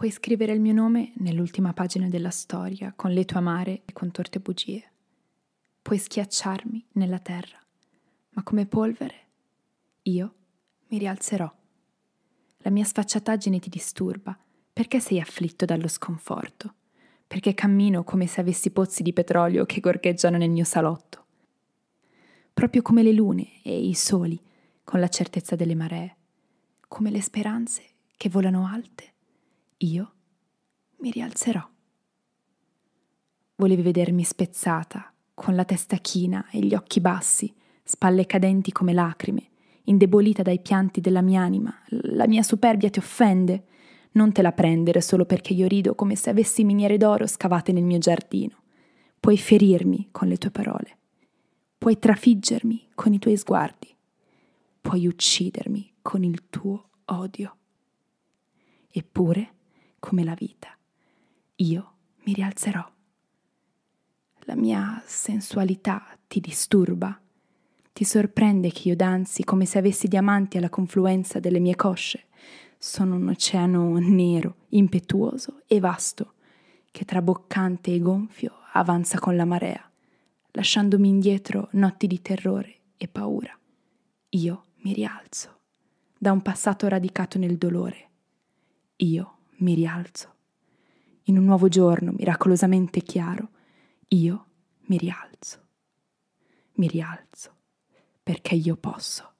Puoi scrivere il mio nome nell'ultima pagina della storia con le tue amare e contorte bugie. Puoi schiacciarmi nella terra, ma come polvere io mi rialzerò. La mia sfacciataggine ti disturba. Perché sei afflitto dallo sconforto? Perché cammino come se avessi pozzi di petrolio che gorgheggiano nel mio salotto. Proprio come le lune e i soli, con la certezza delle maree, come le speranze che volano alte io mi rialzerò. Volevi vedermi spezzata, con la testa china e gli occhi bassi, spalle cadenti come lacrime, indebolita dai pianti della mia anima. La mia superbia ti offende. Non te la prendere solo perché io rido come se avessi miniere d'oro scavate nel mio giardino. Puoi ferirmi con le tue parole. Puoi trafiggermi con i tuoi sguardi. Puoi uccidermi con il tuo odio. Eppure come la vita. Io mi rialzerò. La mia sensualità ti disturba. Ti sorprende che io danzi come se avessi diamanti alla confluenza delle mie cosce. Sono un oceano nero, impetuoso e vasto, che traboccante e gonfio avanza con la marea, lasciandomi indietro notti di terrore e paura. Io mi rialzo da un passato radicato nel dolore. Io mi rialzo. In un nuovo giorno miracolosamente chiaro, io mi rialzo. Mi rialzo perché io posso.